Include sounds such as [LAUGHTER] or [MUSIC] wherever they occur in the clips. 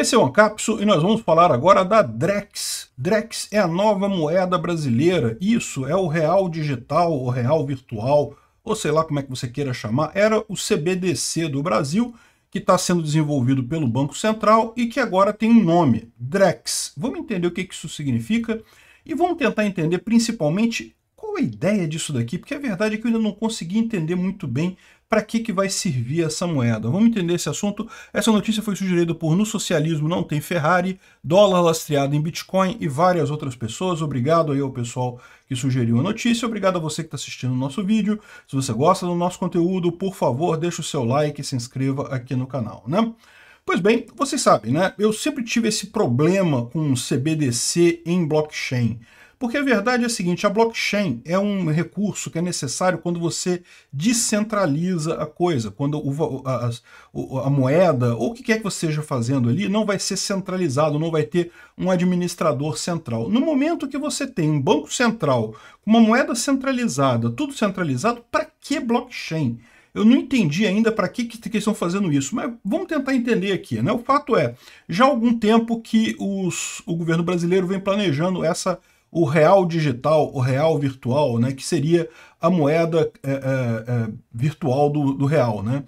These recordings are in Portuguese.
Esse é o Ancapso e nós vamos falar agora da Drex. Drex é a nova moeda brasileira, isso é o real digital, o real virtual, ou sei lá como é que você queira chamar, era o CBDC do Brasil, que está sendo desenvolvido pelo Banco Central e que agora tem um nome, Drex. Vamos entender o que isso significa e vamos tentar entender principalmente qual a ideia disso daqui? Porque a verdade é que eu ainda não consegui entender muito bem para que, que vai servir essa moeda. Vamos entender esse assunto. Essa notícia foi sugerida por No Socialismo Não Tem Ferrari, dólar lastreado em Bitcoin e várias outras pessoas. Obrigado aí ao pessoal que sugeriu a notícia. Obrigado a você que está assistindo o nosso vídeo. Se você gosta do nosso conteúdo, por favor, deixe o seu like e se inscreva aqui no canal, né? Pois bem, vocês sabem, né? Eu sempre tive esse problema com CBDC em blockchain. Porque a verdade é a seguinte, a blockchain é um recurso que é necessário quando você descentraliza a coisa, quando o, a, a, a, moeda, ou o que quer que você esteja fazendo ali, não vai ser centralizado, não vai ter um administrador central. No momento que você tem um banco central, uma moeda centralizada, tudo centralizado, para que blockchain? Eu não entendi ainda para que, que, estão fazendo isso, mas vamos tentar entender aqui. Né? O fato é, já há algum tempo que os, o governo brasileiro vem planejando essa o real digital, o real virtual, né, que seria a moeda é, é, é, virtual do, do, real. Né?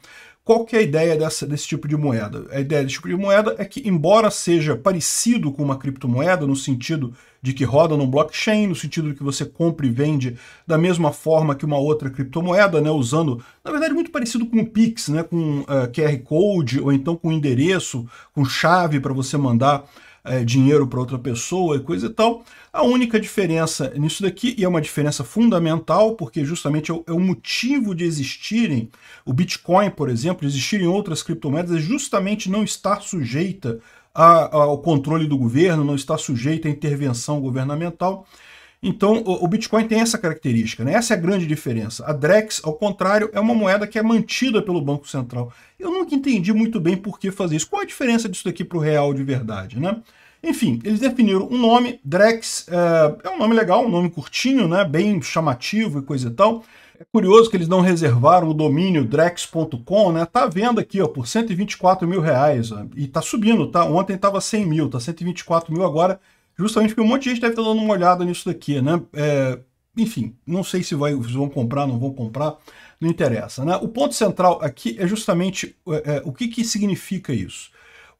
Qual que é a ideia dessa, desse tipo de moeda? A ideia desse tipo de moeda é que, embora seja parecido com uma criptomoeda, no sentido de que roda no blockchain, no sentido de que você compra e vende da mesma forma que uma outra criptomoeda, né, usando, na verdade, muito parecido com o Pix, né, com uh, é, QR Code ou então com endereço, com chave para você mandar é, dinheiro para outra pessoa e coisa e tal. A única diferença nisso daqui, e é uma diferença fundamental, porque justamente é o, é o motivo de existirem o Bitcoin, por exemplo, existirem outras criptomoedas, é justamente não estar sujeita a, ao controle do governo, não estar sujeita à intervenção governamental. Então, o, o Bitcoin tem essa característica, né? essa é a grande diferença. A Drex, ao contrário, é uma moeda que é mantida pelo Banco Central. Eu nunca entendi muito bem por que fazer isso. Qual a diferença disso daqui para o real de verdade, né? Enfim, eles definiram um nome, Drex, é, é um nome legal, um nome curtinho, né, bem chamativo e coisa e tal. É curioso que eles não reservaram o domínio drex.com, né? Tá vendo aqui, ó, por 124 mil reais. Ó, e tá subindo, tá? Ontem tava 100 mil, tá 124 mil agora, justamente porque um monte de gente deve estar tá dando uma olhada nisso daqui, né? É, enfim, não sei se vai, vão comprar, não vão comprar, não interessa, né? O ponto central aqui é justamente é, é o que, que significa isso.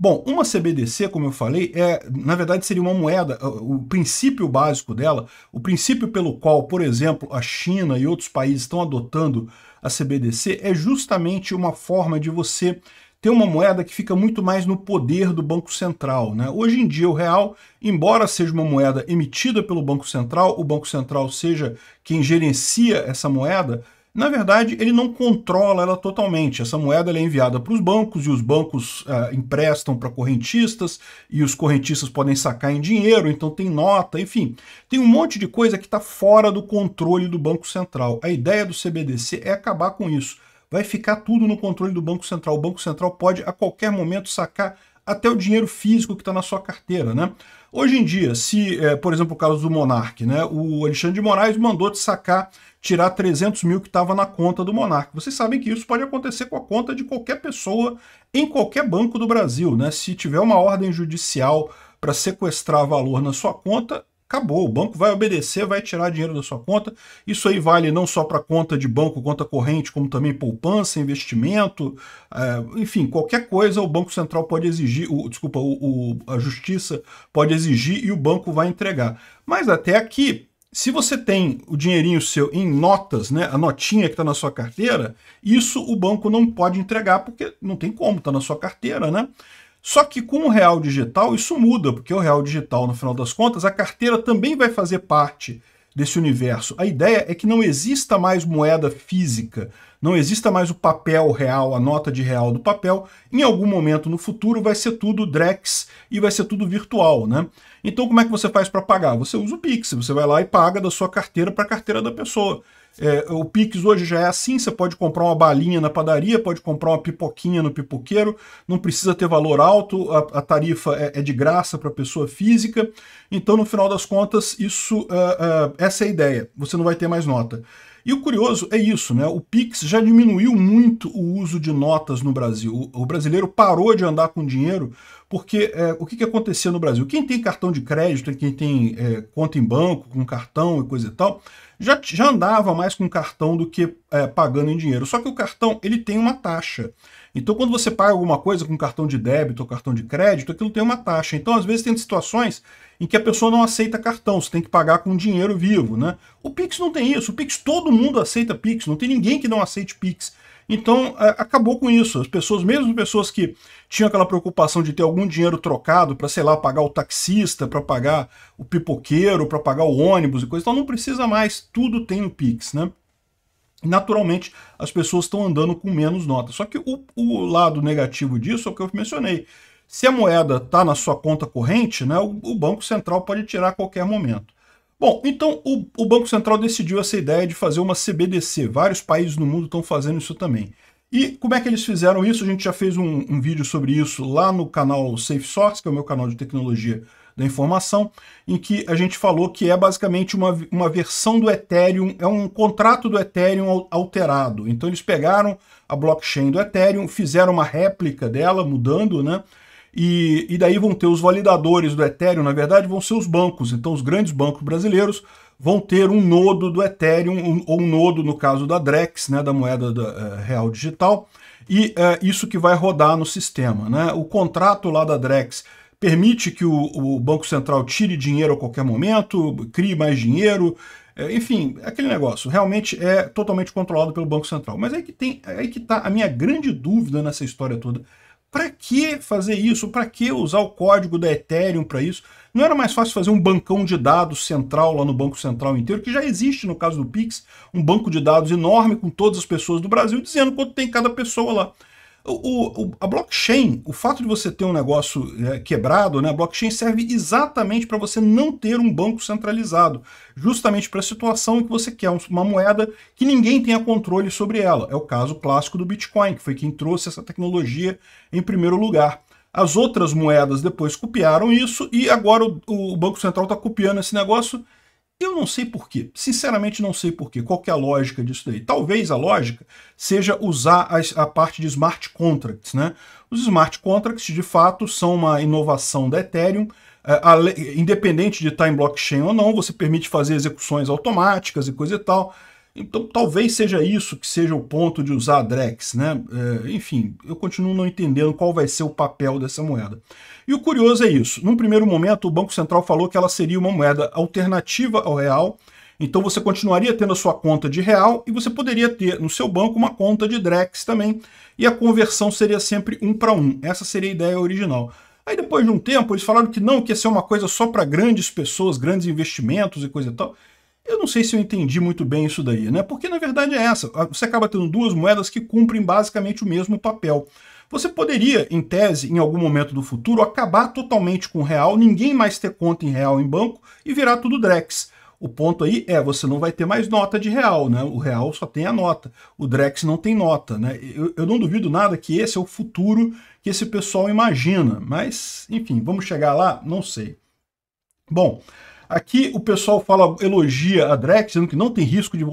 Bom, uma CBDC, como eu falei, é, na verdade seria uma moeda, o princípio básico dela, o princípio pelo qual, por exemplo, a China e outros países estão adotando a CBDC é justamente uma forma de você ter uma moeda que fica muito mais no poder do Banco Central. Né? Hoje em dia, o real, embora seja uma moeda emitida pelo Banco Central, o Banco Central seja quem gerencia essa moeda, na verdade, ele não controla ela totalmente. Essa moeda é enviada para os bancos e os bancos eh, emprestam para correntistas e os correntistas podem sacar em dinheiro, então tem nota, enfim. Tem um monte de coisa que está fora do controle do Banco Central. A ideia do CBDC é acabar com isso. Vai ficar tudo no controle do Banco Central. O Banco Central pode a qualquer momento sacar até o dinheiro físico que está na sua carteira, né? Hoje em dia, se, é, por exemplo, o caso do Monark, né? O Alexandre de Moraes mandou te sacar, tirar 300 mil que estava na conta do Monark. Vocês sabem que isso pode acontecer com a conta de qualquer pessoa em qualquer banco do Brasil, né? Se tiver uma ordem judicial para sequestrar valor na sua conta, Acabou, o banco vai obedecer, vai tirar dinheiro da sua conta. Isso aí vale não só para conta de banco, conta corrente, como também poupança, investimento, é, enfim, qualquer coisa o Banco Central pode exigir, o, desculpa, o, o, a Justiça pode exigir e o banco vai entregar. Mas até aqui, se você tem o dinheirinho seu em notas, né, a notinha que está na sua carteira, isso o banco não pode entregar porque não tem como, está na sua carteira, né? Só que com o real digital isso muda, porque o real digital, no final das contas, a carteira também vai fazer parte desse universo. A ideia é que não exista mais moeda física não exista mais o papel real, a nota de real do papel, em algum momento no futuro vai ser tudo Drex e vai ser tudo virtual, né? Então como é que você faz para pagar? Você usa o Pix, você vai lá e paga da sua carteira para a carteira da pessoa. É, o Pix hoje já é assim, você pode comprar uma balinha na padaria, pode comprar uma pipoquinha no pipoqueiro, não precisa ter valor alto, a, a tarifa é, é, de graça para pessoa física. Então, no final das contas, isso, uh, uh, essa é a ideia. Você não vai ter mais nota. E o curioso é isso, né? O Pix já diminuiu muito o uso de notas no Brasil. O, brasileiro parou de andar com dinheiro, porque é, o que, que acontecia no Brasil? Quem tem cartão de crédito, quem tem é, conta em banco, com cartão e coisa e tal, já, já andava mais com cartão do que é, pagando em dinheiro. Só que o cartão ele tem uma taxa. Então, quando você paga alguma coisa com cartão de débito ou cartão de crédito, aquilo tem uma taxa. Então, às vezes, tem situações em que a pessoa não aceita cartão, você tem que pagar com dinheiro vivo, né? O Pix não tem isso, o Pix todo mundo aceita Pix, não tem ninguém que não aceite Pix. Então, é, acabou com isso. As pessoas, mesmo pessoas que tinham aquela preocupação de ter algum dinheiro trocado para, sei lá, pagar o taxista, para pagar o pipoqueiro, para pagar o ônibus e coisa, então não precisa mais, tudo tem o Pix, né? Naturalmente, as pessoas estão andando com menos nota. Só que o, o lado negativo disso é o que eu mencionei se a moeda está na sua conta corrente, né, o, o, Banco Central pode tirar a qualquer momento. Bom, então o, o Banco Central decidiu essa ideia de fazer uma CBDC. Vários países no mundo estão fazendo isso também. E como é que eles fizeram isso? A gente já fez um, um, vídeo sobre isso lá no canal Safe Source, que é o meu canal de tecnologia da informação, em que a gente falou que é basicamente uma, uma versão do Ethereum, é um contrato do Ethereum alterado. Então eles pegaram a blockchain do Ethereum, fizeram uma réplica dela, mudando, né? E, e daí vão ter os validadores do Ethereum, na verdade, vão ser os bancos. Então, os grandes bancos brasileiros vão ter um nodo do Ethereum, um, ou um nodo, no caso da Drex, né, da moeda da, uh, real digital, e uh, isso que vai rodar no sistema. Né? O contrato lá da Drex permite que o, o Banco Central tire dinheiro a qualquer momento, crie mais dinheiro, eh, enfim, é aquele negócio realmente é totalmente controlado pelo Banco Central. Mas é aí que tem, é aí que está a minha grande dúvida nessa história toda. Para que fazer isso? Para que usar o código da Ethereum para isso? Não era mais fácil fazer um bancão de dados central lá no Banco Central inteiro, que já existe no caso do Pix, um banco de dados enorme com todas as pessoas do Brasil dizendo quanto tem cada pessoa lá. O, o, a blockchain, o fato de você ter um negócio é, quebrado, né, a blockchain serve exatamente para você não ter um banco centralizado, justamente para a situação em que você quer uma moeda que ninguém tenha controle sobre ela. É o caso clássico do Bitcoin, que foi quem trouxe essa tecnologia em primeiro lugar. As outras moedas depois copiaram isso e agora o, o Banco Central está copiando esse negócio eu não sei porquê. Sinceramente, não sei porquê. Qual que é a lógica disso daí? Talvez a lógica seja usar a parte de smart contracts. Né? Os smart contracts, de fato, são uma inovação da Ethereum. É, independente de estar em blockchain ou não, você permite fazer execuções automáticas e coisa e tal. Então talvez seja isso que seja o ponto de usar a Drex, né? É, enfim, eu continuo não entendendo qual vai ser o papel dessa moeda. E o curioso é isso, num primeiro momento o Banco Central falou que ela seria uma moeda alternativa ao real, então você continuaria tendo a sua conta de real e você poderia ter no seu banco uma conta de Drex também, e a conversão seria sempre um para um, essa seria a ideia original. Aí depois de um tempo eles falaram que não, que ia ser uma coisa só para grandes pessoas, grandes investimentos e coisa e tal, eu não sei se eu entendi muito bem isso daí, né? Porque na verdade é essa. Ah, você acaba tendo duas moedas que cumprem basicamente o mesmo papel. Você poderia, em tese, em algum momento do futuro, acabar totalmente com real, ninguém mais ter conta em real em banco e virar tudo Drex. O ponto aí é, você não vai ter mais nota de real, né? O real só tem a nota, o Drex não tem nota, né? Eu, eu, não duvido nada que esse é o futuro que esse pessoal imagina, mas, enfim, vamos chegar lá? Não sei. Bom, Aqui o pessoal fala, elogia a Drex, dizendo que não tem risco de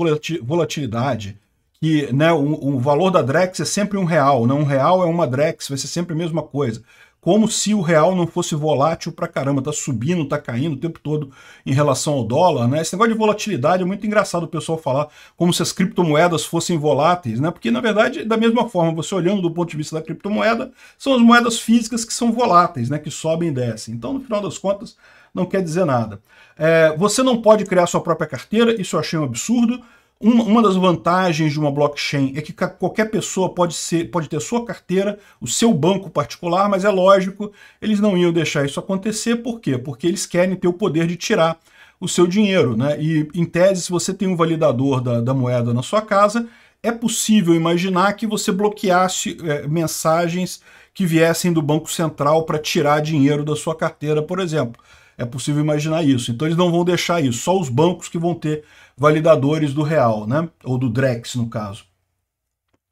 volatilidade, que né, o, o, valor da Drex é sempre um real, não né? um real é uma Drex, vai ser sempre a mesma coisa. Como se o real não fosse volátil pra caramba, tá subindo, tá caindo o tempo todo em relação ao dólar, né? Esse negócio de volatilidade é muito engraçado o pessoal falar como se as criptomoedas fossem voláteis, né? Porque na verdade, da mesma forma, você olhando do ponto de vista da criptomoeda, são as moedas físicas que são voláteis, né? Que sobem e descem. Então, no final das contas, não quer dizer nada. É, você não pode criar sua própria carteira, isso eu achei um absurdo. Uma, uma das vantagens de uma blockchain é que qualquer pessoa pode, ser, pode ter sua carteira, o seu banco particular, mas é lógico, eles não iam deixar isso acontecer, por quê? Porque eles querem ter o poder de tirar o seu dinheiro, né? E em tese, se você tem um validador da, da moeda na sua casa, é possível imaginar que você bloqueasse é, mensagens que viessem do Banco Central para tirar dinheiro da sua carteira, por exemplo. É possível imaginar isso. Então eles não vão deixar isso, só os bancos que vão ter validadores do real, né? Ou do Drex, no caso.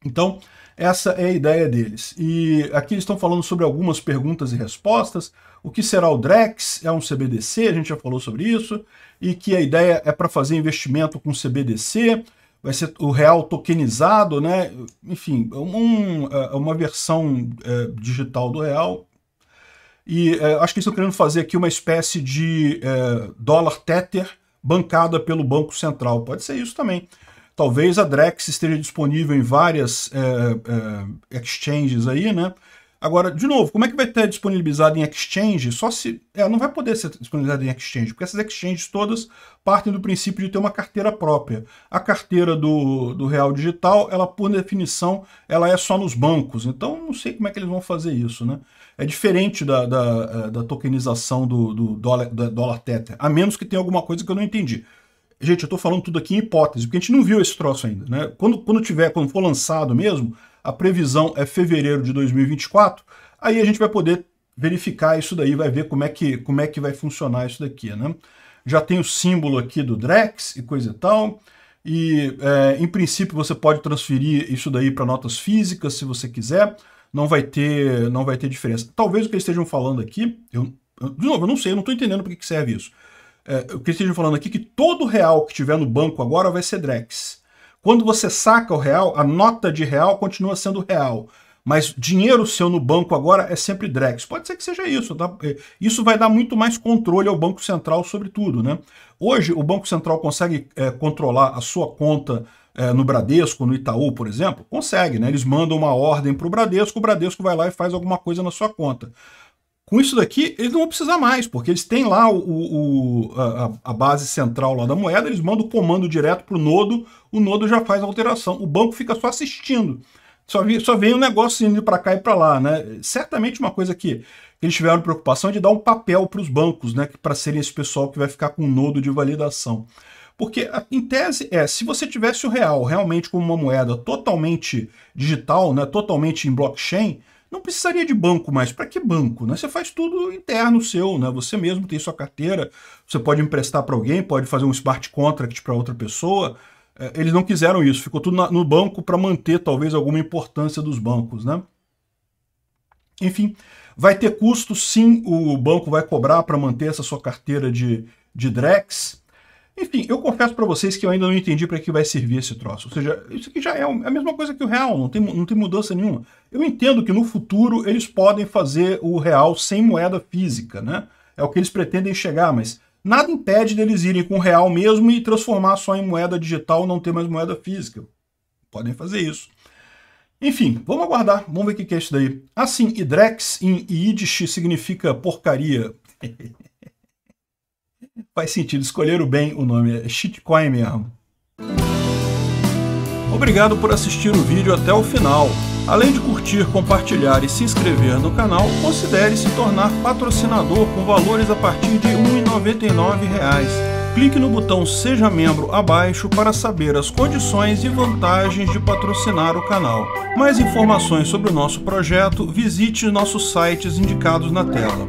Então, essa é a ideia deles. E aqui eles estão falando sobre algumas perguntas e respostas. O que será o Drex? É um CBDC, a gente já falou sobre isso. E que a ideia é para fazer investimento com CBDC, vai ser o real tokenizado, né? Enfim, um, é, uma versão é, digital do real, e é, acho que eles estão querendo fazer aqui uma espécie de é, dólar tether bancada pelo Banco Central. Pode ser isso também. Talvez a Drex esteja disponível em várias é, exchanges aí, né? Agora, de novo, como é que vai ter disponibilizado em exchange? Só se. É, não vai poder ser disponibilizado em exchange, porque essas exchanges todas partem do princípio de ter uma carteira própria. A carteira do, do Real Digital, ela, por definição, ela é só nos bancos. Então, não sei como é que eles vão fazer isso, né? É diferente da, da, eh, da tokenização do, do dólar, da dólar Tether, a menos que tenha alguma coisa que eu não entendi. Gente, eu tô falando tudo aqui em hipótese, porque a gente não viu esse troço ainda, né? Quando, quando tiver, quando for lançado mesmo, a previsão é fevereiro de 2024, aí a gente vai poder verificar isso daí, vai ver como é que, como é que vai funcionar isso daqui, né? Já tem o símbolo aqui do Drex e coisa e tal, e é, em princípio você pode transferir isso daí para notas físicas se você quiser, não vai ter não vai ter diferença. Talvez o que eles estejam falando aqui, eu, de novo, eu não sei, eu não estou entendendo para que serve isso. É, o que estejam falando aqui é que todo real que tiver no banco agora vai ser Drex. Quando você saca o real, a nota de real continua sendo real. Mas dinheiro seu no banco agora é sempre Drex. Pode ser que seja isso. Tá? É, isso vai dar muito mais controle ao Banco Central sobre tudo. Né? Hoje, o Banco Central consegue é, controlar a sua conta é, no Bradesco, no Itaú, por exemplo? Consegue, né? Eles mandam uma ordem para o Bradesco, o Bradesco vai lá e faz alguma coisa na sua conta com isso daqui, eles não vão precisar mais, porque eles têm lá o, o a, a, base central lá da moeda, eles mandam o comando direto para o nodo, o nodo já faz a alteração, o banco fica só assistindo. Só, vi, só vem o um negócio indo para cá e para lá. Né? Certamente uma coisa que eles tiveram preocupação é de dar um papel para os bancos, né? para serem esse pessoal que vai ficar com o nodo de validação. Porque, em tese, é, se você tivesse o real realmente como uma moeda totalmente digital, né? totalmente em blockchain, não precisaria de banco mais. Para que banco? Né? Você faz tudo interno seu, né? Você mesmo tem sua carteira, você pode emprestar para alguém, pode fazer um smart contract para outra pessoa. É, eles não quiseram isso, ficou tudo na, no banco para manter talvez alguma importância dos bancos, né? Enfim, vai ter custo sim, o banco vai cobrar para manter essa sua carteira de, de DREX. Enfim, eu confesso para vocês que eu ainda não entendi para que vai servir esse troço. Ou seja, isso aqui já é, é a mesma coisa que o real, não tem, não tem mudança nenhuma. Eu entendo que no futuro eles podem fazer o real sem moeda física, né? É o que eles pretendem chegar, mas nada impede deles irem com o real mesmo e transformar só em moeda digital, não ter mais moeda física. Podem fazer isso. Enfim, vamos aguardar, vamos ver o que é isso daí. Assim, Idrex em Yiddish significa porcaria. [LAUGHS] Faz sentido, escolheram bem o nome, é shitcoin mesmo. Obrigado por assistir o vídeo até o final. Além de curtir, compartilhar e se inscrever no canal, considere se tornar patrocinador com valores a partir de R$ 1,99 clique no botão Seja Membro abaixo para saber as condições e vantagens de patrocinar o canal. Mais informações sobre o nosso projeto, visite nossos sites indicados na tela.